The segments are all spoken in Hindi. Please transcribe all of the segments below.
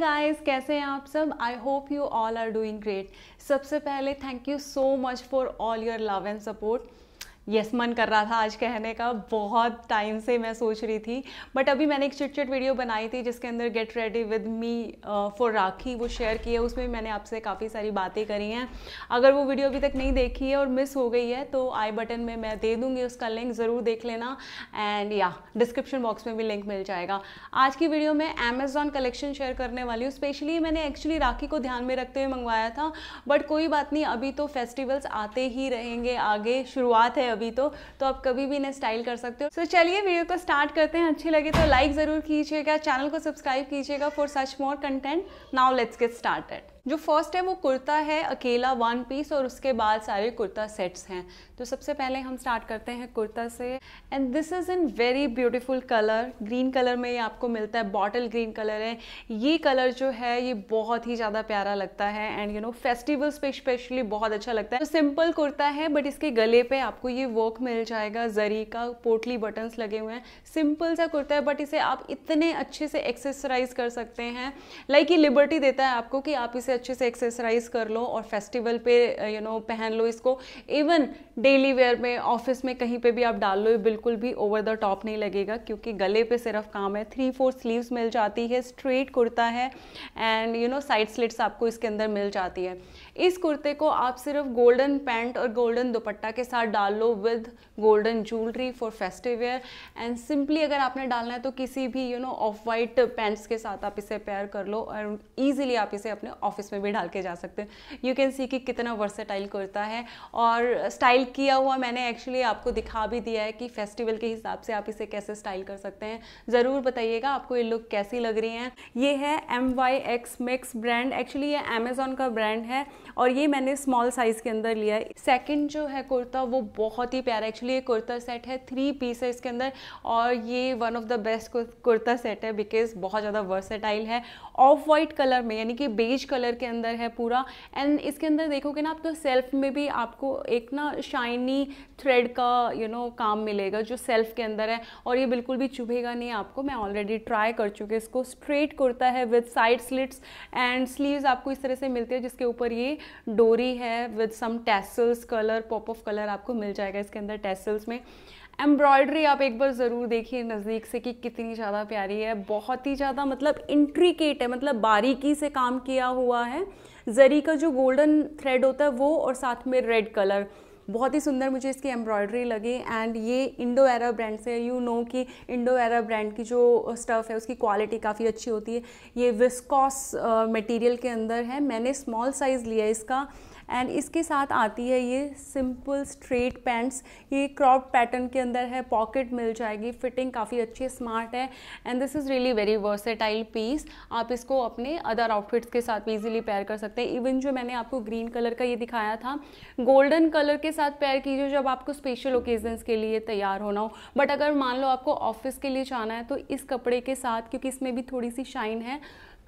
गाइस कैसे हैं आप सब I hope you all are doing great सबसे पहले thank you so much for all your love and support yes मन कर रहा था आज कहने का बहुत टाइम से मैं सोच रही थी बट अभी मैंने एक चिट चिट वीडियो बनाई थी जिसके अंदर get ready with me for Rakhi वो शेयर की है उसमें मैंने आपसे काफ़ी सारी बातें करी हैं अगर वो वीडियो अभी तक नहीं देखी है और मिस हो गई है तो आई बटन में मैं दे दूँगी उसका लिंक ज़रूर देख लेना एंड या डिस्क्रिप्शन बॉक्स में भी लिंक मिल जाएगा आज की वीडियो में अमेजॉन कलेक्शन शेयर करने वाली हूँ स्पेशली मैंने एक्चुअली राखी को ध्यान में रखते हुए मंगवाया था बट कोई बात नहीं अभी तो फेस्टिवल्स आते ही रहेंगे आगे शुरुआत है अभी तो तो आप कभी भी इन्हें स्टाइल कर सकते हो सो so, चलिए वीडियो को स्टार्ट करते हैं अच्छी लगे तो लाइक ज़रूर कीजिएगा चैनल को सब्सक्राइब कीजिएगा for such more content now let's get started जो फर्स्ट है वो कुर्ता है अकेला वन पीस और उसके बाद सारे कुर्ता सेट्स हैं तो सबसे पहले हम स्टार्ट करते हैं कुर्ता से and this is in very beautiful colour green colour में ये आपको मिलता है बॉटल ग्रीन कलर है ये कलर जो है ये बहुत ही ज़्यादा प्यारा लगता है एंड यू नो फेस्टिवल्स पे स्पेशली बहुत अच्छा लगता है तो सिंपल कुर्ता है बट इसके गले पर आपको ये वर्क मिल जाएगा जरी का पोटली बटन्स लगे हुए हैं सिंपल सा कुर्ता है बट इसे आप इतने अच्छे से एक्सेसराइज कर सकते हैं लाइक like ये लिबर्टी देता है आपको कि आप इसे से अच्छे से एक्सरसाइज कर लो और फेस्टिवल पे यू uh, नो पहन लो इसको इवन डेली वेयर में ऑफिस में कहीं पे भी आप डाल लो बिल्कुल भी ओवर द टॉप नहीं लगेगा क्योंकि गले पे सिर्फ काम है थ्री फोर स्लीव्स मिल जाती है स्ट्रेट कुर्ता है and you know side slits आपको इसके अंदर मिल जाती है इस कुर्ते को आप सिर्फ गोल्डन पैंट और गोल्डन दुपट्टा के साथ डाल लो with golden jewellery for festive wear and simply अगर आपने डालना है तो किसी भी you know off white pants के साथ आप इसे पेयर कर लो और ईजिली आप इसे अपने ऑफिस ऑफिस में भी डाल के जा सकते हैं यू कैन सी कि कितना वर्सेटाइल कुर्ता है और स्टाइल किया हुआ मैंने एक्चुअली आपको दिखा भी दिया है कि फेस्टिवल के हिसाब से आप इसे कैसे स्टाइल कर सकते हैं ज़रूर बताइएगा आपको ये लुक कैसी लग रही है ये है M Y X mix brand actually ये अमेजोन का ब्रांड है और ये मैंने स्मॉल साइज़ के अंदर लिया है सेकेंड जो है कुर्ता वो बहुत ही प्यारा एक्चुअली ये कुर्ता सेट है थ्री पीस है इसके अंदर और ये one of the best kurta set है बिकॉज बहुत ज़्यादा वर्सेटाइल है ऑफ वाइट कलर में यानी कि बेज कलर कलर के अंदर है पूरा एंड इसके अंदर देखोगे ना आप सेल्फ में भी आपको एक ना शाइनी थ्रेड का यू you नो know, काम मिलेगा जो सेल्फ के अंदर है और ये बिल्कुल भी चुभेगा नहीं आपको मैं ऑलरेडी ट्राई कर चुकी इसको स्ट्रेट कुर्ता है with side slits and sleeves आपको इस तरह से मिलते हैं जिसके ऊपर ये डोरी है with some tassels colour pop of colour आपको मिल जाएगा इसके अंदर टेसल्स में एम्ब्रॉयडरी आप एक बार ज़रूर देखिए नज़दीक से कि कितनी ज़्यादा प्यारी है बहुत ही ज़्यादा मतलब इंट्रिकेट है मतलब बारीकी से काम किया हुआ हुआ है जरी का जो गोल्डन थ्रेड होता है वो और साथ में रेड कलर बहुत ही सुंदर मुझे इसकी एम्ब्रॉयडरी लगी एंड ये इंडो एरा ब्रांड से यू नो कि इंडो एरा ब्रांड की जो स्टफ़ है उसकी क्वालिटी काफ़ी अच्छी होती है ये विस्कॉस मटेरियल uh, के अंदर है मैंने स्मॉल साइज़ लिया इसका एंड इसके साथ आती है ये सिंपल स्ट्रेट पैंट्स ये क्रॉप पैटर्न के अंदर है पॉकेट मिल जाएगी फिटिंग काफ़ी अच्छी स्मार्ट है and this is really very versatile piece आप इसको अपने अदर आउटफिट्स के साथ भी ईजिली पेयर कर सकते हैं इवन जो मैंने आपको ग्रीन कलर का ये दिखाया था गोल्डन कलर के साथ पेयर कीजिए जब आपको स्पेशल ओकेजन्स के लिए तैयार होना हो बट अगर मान लो आपको ऑफिस के लिए जाना है तो इस कपड़े के साथ क्योंकि इसमें भी थोड़ी सी शाइन है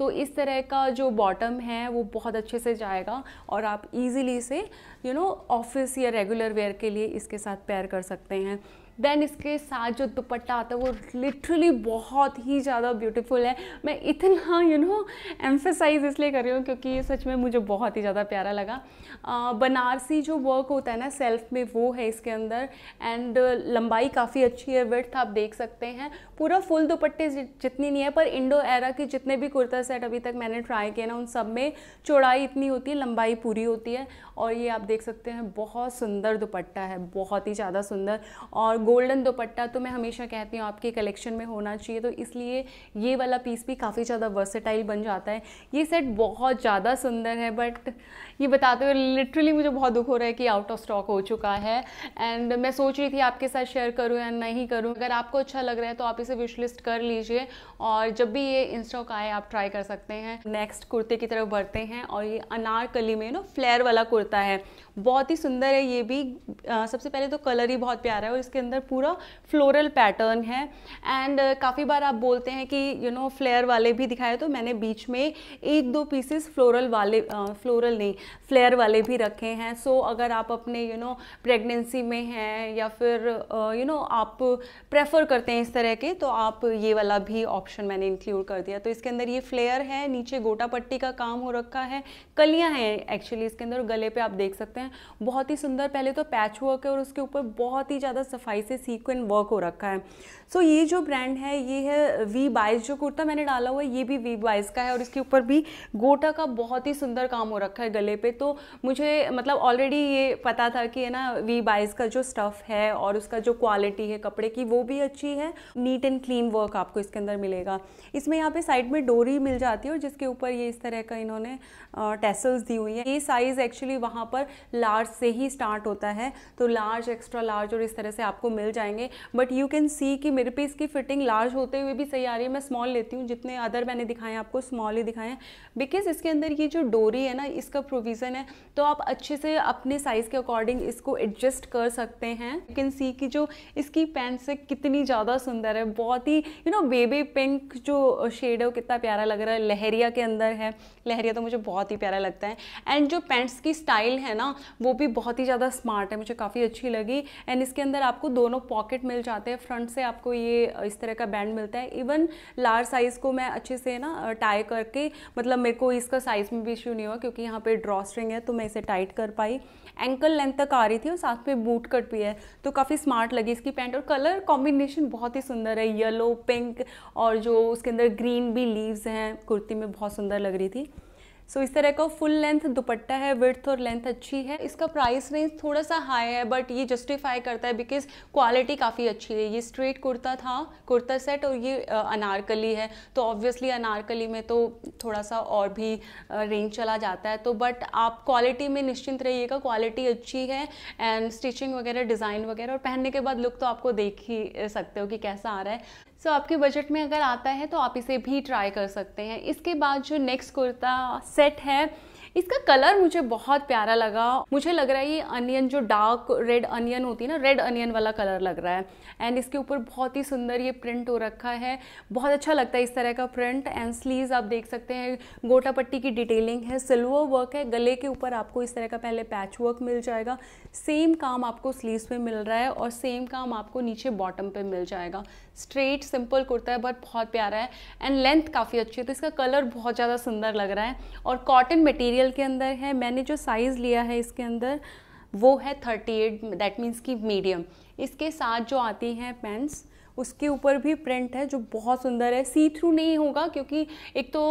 तो इस तरह का जो बॉटम है वो बहुत अच्छे से जाएगा और आप इजीली से यू नो ऑफिस या रेगुलर वेयर के लिए इसके साथ पेयर कर सकते हैं देन इसके साथ जो दुपट्टा आता है वो लिटरली बहुत ही ज़्यादा ब्यूटीफुल है मैं इतना यू नो एम्फेसाइज इसलिए कर रही हूँ क्योंकि ये सच में मुझे बहुत ही ज़्यादा प्यारा लगा आ, बनारसी जो वर्क होता है ना सेल्फ में वो है इसके अंदर एंड लंबाई काफ़ी अच्छी है विर्थ आप देख सकते हैं पूरा फुल दुपट्टे जितनी नहीं है पर इंडो एरा के जितने भी कुर्ता सेट अभी तक मैंने ट्राई किया ना उन सब में चौड़ाई इतनी होती है लंबाई पूरी होती है और ये आप देख सकते हैं बहुत सुंदर दुपट्टा है बहुत ही ज़्यादा सुंदर और गोल्डन दुपट्टा तो मैं हमेशा कहती हूँ आपके कलेक्शन में होना चाहिए तो इसलिए ये वाला पीस भी काफ़ी ज़्यादा वर्सेटाइल बन जाता है ये सेट बहुत ज़्यादा सुंदर है बट ये बताते हुए लिटरली मुझे बहुत दुख हो रहा है कि आउट ऑफ स्टॉक हो चुका है एंड मैं सोच रही थी आपके साथ शेयर करूँ या नहीं करूँ अगर आपको अच्छा लग रहा है तो आप इसे विश लिस्ट कर लीजिए और जब भी ये इन स्टॉक आए आप ट्राई कर सकते हैं नेक्स्ट कुर्ते की तरफ बढ़ते हैं और ये अनारकली में ना फ्लेयर वाला कुर्ता है बहुत ही सुंदर है ये भी आ, सबसे पहले तो कलर ही बहुत प्यारा है और इसके अंदर अंदर पूरा फ्लोरल पैटर्न है एंड uh, काफ़ी बार आप बोलते हैं कि यू नो फ्लेयर वाले भी दिखाए तो मैंने बीच में एक दो पीसेस फ्लोरल वाले फ्लोरल uh, नहीं फ्लेयर वाले भी रखे हैं सो so, अगर आप अपने यू नो प्रेगनेंसी में हैं या फिर you uh, know you know, आप प्रेफर करते हैं इस तरह के तो आप ये वाला भी ऑप्शन मैंने इंक्लूड कर दिया तो इसके अंदर ये फ्लेयर है नीचे गोटा पट्टी का काम हो रखा है कलियां हैं एक्चुअली इसके अंदर गले पे आप देख सकते हैं बहुत ही सुंदर पहले तो पैच हुआ है और उसके ऊपर बहुत ही ज़्यादा सफाई कढ़ाई से सीक्वेंट वर्क हो रखा है सो so, ये जो ब्रांड है ये है वी बाइस जो कुर्ता मैंने डाला हुआ है ये भी वी बाइस का है और इसके ऊपर भी गोटा का बहुत ही सुंदर काम हो रखा है गले पे तो मुझे मतलब ऑलरेडी ये पता था कि है ना वी बाइस का जो स्टफ़ है और उसका जो क्वालिटी है कपड़े की वो भी अच्छी है नीट एंड क्लीन वर्क आपको इसके अंदर मिलेगा इसमें यहाँ पे साइड में डोरी मिल जाती है और जिसके ऊपर ये इस तरह का इन्होंने टेसल्स दी हुई है ये साइज़ एक्चुअली वहाँ पर लार्ज से ही स्टार्ट होता है तो लार्ज एक्स्ट्रा लार्ज और इस तरह से आपको मिल जाएंगे बट यू कैन सी कि मेरे पे इसकी फिटिंग लार्ज होते हुए भी सही आ रही है मैं स्मॉल लेती हूँ जितने अदर मैंने दिखाए आपको स्मॉल ही दिखाए हैं बिकॉज इसके अंदर ये जो डोरी है ना इसका प्रोविज़न है तो आप अच्छे से अपने साइज़ के अकॉर्डिंग इसको एडजस्ट कर सकते हैं यू कैन सी कि जो इसकी पैंट्स से कितनी ज़्यादा सुंदर है बहुत ही यू नो बेबी पिंक जो शेड है वो कितना प्यारा लग रहा है लहरिया के अंदर है लहरिया तो मुझे बहुत ही प्यारा लगता है एंड जो पैंट्स की स्टाइल है ना वो भी बहुत ही ज़्यादा स्मार्ट है मुझे काफ़ी अच्छी लगी एंड इसके अंदर आपको दो दोनों पॉकेट मिल जाते हैं फ्रंट से आपको ये इस तरह का बैंड मिलता है इवन लार्ज साइज़ को मैं अच्छे से ना टाई करके मतलब मेरे को इसका साइज़ में भी इश्यू नहीं हुआ क्योंकि यहाँ पे ड्रॉ स्ट्रिंग है तो मैं इसे टाइट कर पाई एंकल लेंथ तक आ रही थी और साथ में बूट कट भी है तो काफ़ी स्मार्ट लगी इसकी पैंट और कलर कॉम्बिनेशन बहुत ही सुंदर है येलो पिंक और जो उसके अंदर ग्रीन भी लीव्स हैं कुर्ती में बहुत सुंदर लग रही थी सो so, इस तरह का फुल लेंथ दुपट्टा है विर्थ और लेंथ अच्छी है इसका प्राइस रेंज थोड़ा सा हाई है बट ये जस्टिफाई करता है बिकॉज क्वालिटी काफ़ी अच्छी है ये स्ट्रेट कुर्ता था कुर्ता सेट और ये अनारकली है तो ऑब्वियसली अनारकली में तो थोड़ा सा और भी रेंज चला जाता है तो बट आप क्वालिटी में निश्चिंत रहिएगा क्वालिटी अच्छी है एंड स्टिचिंग वगैरह डिज़ाइन वगैरह और पहनने के बाद लुक तो आपको देख ही सकते हो कि कैसा आ रहा है सो so, आपके बजट में अगर आता है तो आप इसे भी ट्राई कर सकते हैं इसके बाद जो नेक्स्ट कुर्ता सेट है इसका कलर मुझे बहुत प्यारा लगा मुझे लग रहा है ये अनियन जो डार्क रेड अनियन होती है ना रेड अनियन वाला कलर लग रहा है एंड इसके ऊपर बहुत ही सुंदर ये प्रिंट हो रखा है बहुत अच्छा लगता है इस तरह का प्रिंट एंड स्लीव आप देख सकते हैं गोटा पट्टी की डिटेलिंग है सिल्वर वर्क है गले के ऊपर आपको इस तरह का पहले पैच वर्क मिल जाएगा सेम काम आपको स्लीव्स में मिल रहा है और सेम काम आपको नीचे बॉटम पे मिल जाएगा स्ट्रेट सिंपल कुर्ता है बट बहुत प्यारा है एंड लेंथ काफ़ी अच्छी है तो इसका कलर बहुत ज़्यादा सुंदर लग रहा है और कॉटन मटेरियल मटेरियल के अंदर है मैंने जो साइज़ लिया है इसके अंदर वो है थर्टी एट दैट मीन्स की मीडियम इसके साथ जो आती हैं पेंट्स उसके ऊपर भी प्रिंट है जो बहुत सुंदर है सी थ्रू नहीं होगा क्योंकि एक तो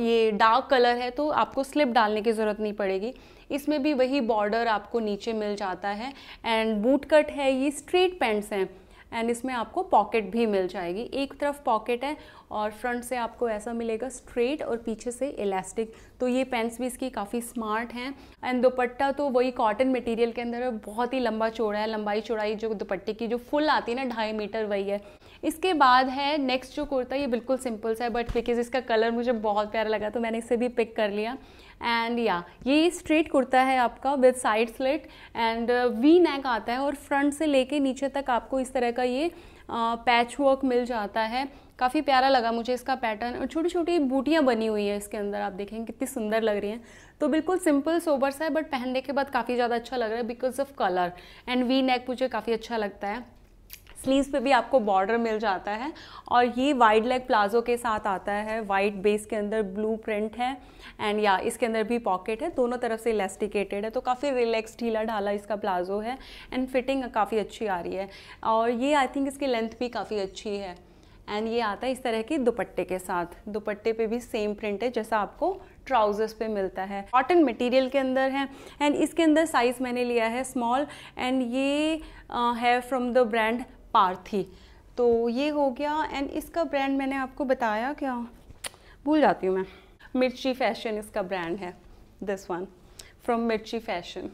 ये डार्क कलर है तो आपको स्लिप डालने की ज़रूरत नहीं पड़ेगी इसमें भी वही बॉर्डर आपको नीचे मिल जाता है एंड बूट कट है ये स्ट्रेट पैंट्स हैं एंड इसमें आपको पॉकेट भी मिल जाएगी एक तरफ पॉकेट है और फ्रंट से आपको ऐसा मिलेगा स्ट्रेट और पीछे से इलास्टिक तो ये पेंस भी इसकी काफ़ी स्मार्ट हैं एंड दुपट्टा तो वही कॉटन मटेरियल के अंदर बहुत ही लंबा चौड़ा है लंबाई चौड़ाई जो दुपट्टे की जो फुल आती है ना ढाई मीटर वही है इसके बाद है नेक्स्ट जो कुर्ता ये बिल्कुल सिंपल सा है बट बिकॉज इसका कलर मुझे बहुत प्यारा लगा तो मैंने इसे भी पिक कर लिया एंड या ये स्ट्रेट कुर्ता है आपका with side slit and V neck आता है और फ्रंट से लेके नीचे तक आपको इस तरह का ये पैच uh, वर्क मिल जाता है काफ़ी प्यारा लगा मुझे इसका पैटर्न और छोटी छोटी बूटियाँ बनी हुई है इसके अंदर आप देखेंगे कितनी सुंदर लग रही हैं तो बिल्कुल सिंपल सोबर सा है बट पहनने के बाद काफ़ी ज़्यादा अच्छा लग रहा है because of colour and V neck मुझे काफ़ी अच्छा लगता है स्लीव्स पे भी आपको बॉर्डर मिल जाता है और ये वाइड लेग प्लाजो के साथ आता है वाइट बेस के अंदर ब्लू प्रिंट है एंड या इसके अंदर भी पॉकेट है दोनों तरफ से इलास्टिकेटेड है तो काफ़ी रिलैक्स ढीला ढाला इसका प्लाजो है एंड फिटिंग काफ़ी अच्छी आ रही है और ये आई थिंक इसकी लेंथ भी काफ़ी अच्छी है एंड ये आता है इस तरह के दुपट्टे के साथ दुपट्टे पे भी सेम प्रिंट है जैसा आपको ट्राउजर्स पे मिलता है कॉटन मटेरियल के अंदर है एंड इसके अंदर साइज़ मैंने लिया है स्मॉल एंड ये आ, है फ्रॉम द ब्रांड पार्थी तो ये हो गया एंड इसका ब्रांड मैंने आपको बताया क्या भूल जाती हूँ मैं मिर्ची फैशन इसका ब्रांड है this one from Mirchi fashion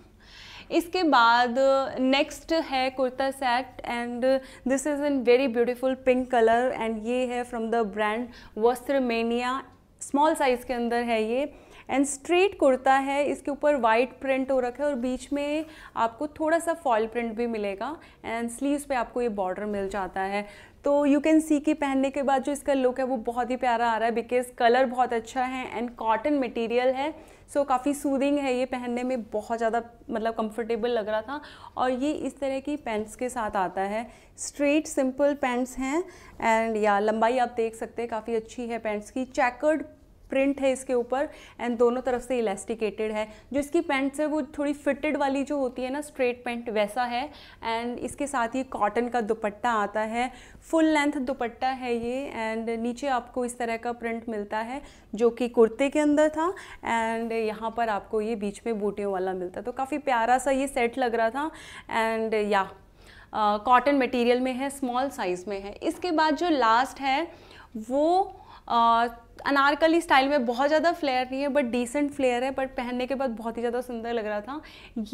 इसके बाद नेक्स्ट है kurta set and this is in very beautiful pink colour and ये है from the brand Vastramania small size के अंदर है ये एंड स्ट्रेट कुर्ता है इसके ऊपर वाइट प्रिंट हो रखा है और बीच में आपको थोड़ा सा फॉल प्रिंट भी मिलेगा एंड स्लीव्स पे आपको ये बॉर्डर मिल जाता है तो यू कैन सी कि पहनने के बाद जो इसका लुक है वो बहुत ही प्यारा आ रहा है बिकॉज कलर बहुत अच्छा है एंड कॉटन मटेरियल है सो so, काफ़ी सूदिंग है ये पहनने में बहुत ज़्यादा मतलब कंफर्टेबल लग रहा था और ये इस तरह की पैंट्स के साथ आता है स्ट्रेट सिंपल पैंट्स हैं एंड या लंबाई आप देख सकते हैं काफ़ी अच्छी है पैंट्स की चैकर्ड प्रिंट है इसके ऊपर एंड दोनों तरफ से इलास्टिकेटेड है जो इसकी पैंट से वो थोड़ी फिटेड वाली जो होती है ना स्ट्रेट पैंट वैसा है एंड इसके साथ ही कॉटन का दुपट्टा आता है फुल लेंथ दुपट्टा है ये एंड नीचे आपको इस तरह का प्रिंट मिलता है जो कि कुर्ते के अंदर था एंड यहाँ पर आपको ये बीच में बूटियों वाला मिलता तो काफ़ी प्यारा सा ये सेट लग रहा था एंड या कॉटन मटेरियल में है स्मॉल साइज़ में है इसके बाद जो लास्ट है वो uh, अनारकली स्टाइल में बहुत ज़्यादा फ्लेयर नहीं है बट डिसेंट फ्लेयर है बट पहनने के बाद बहुत ही ज़्यादा सुंदर लग रहा था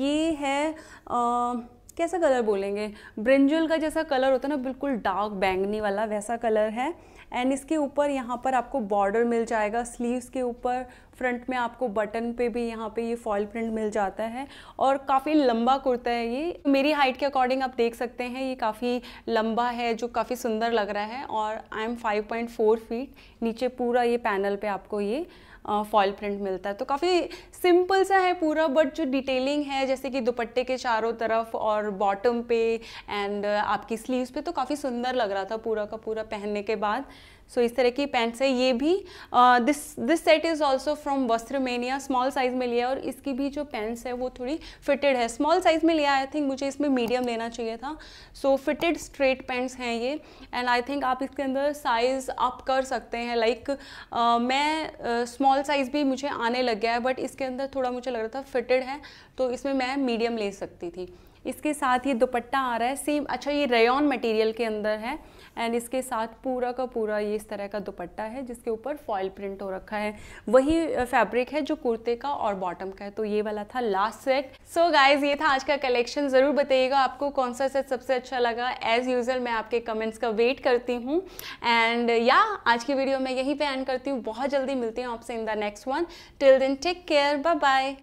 ये है आ, कैसा कलर बोलेंगे ब्रिंजल का जैसा कलर होता है ना बिल्कुल डार्क बैंगनी वाला वैसा कलर है एंड इसके ऊपर यहाँ पर आपको बॉर्डर मिल जाएगा स्लीव्स के ऊपर फ्रंट में आपको बटन पे भी यहाँ पे ये फॉल प्रिंट मिल जाता है और काफ़ी लंबा कुर्ता है ये मेरी हाइट के अकॉर्डिंग आप देख सकते हैं ये काफ़ी लंबा है जो काफ़ी सुंदर लग रहा है और आई एम 5.4 फीट नीचे पूरा ये पैनल पे आपको ये फॉल प्रिंट मिलता है तो काफ़ी सिंपल सा है पूरा बट जो डिटेलिंग है जैसे कि दुपट्टे के चारों तरफ और बॉटम पे एंड आपकी स्लीव्स पे तो काफ़ी सुंदर लग रहा था पूरा का पूरा पहनने के बाद सो so, इस तरह की पैंट्स है ये भी this this set is also from Vastramania small size में लिया और इसकी भी जो पैंट्स है वो थोड़ी फिटेड है स्मॉल साइज़ में लिया आई थिंक मुझे इसमें मीडियम लेना चाहिए था सो फिटेड स्ट्रेट पैंट्स हैं ये एंड आई थिंक आप इसके अंदर साइज़ आप कर सकते हैं लाइक like, uh, मैं स्मॉल uh, साइज़ भी मुझे आने लग गया है बट इसके अंदर थोड़ा मुझे लग रहा था फिटेड है तो इसमें मैं मीडियम ले सकती थी इसके साथ ये दुपट्टा आ रहा है सेम अच्छा ये रेयन मटेरियल के अंदर है एंड इसके साथ पूरा का पूरा ये इस तरह का दुपट्टा है जिसके ऊपर फॉयल प्रिंट हो रखा है वही फैब्रिक है जो कुर्ते का और बॉटम का है तो ये वाला था लास्ट सेट सो गाइज ये था आज का कलेक्शन ज़रूर बताइएगा आपको कौन सा सेट सबसे अच्छा लगा एज यूजल मैं आपके कमेंट्स का वेट करती हूँ एंड या आज की वीडियो मैं यहीं पे एंड करती हूँ बहुत जल्दी मिलती हूँ आपसे in the next one till then take care bye bye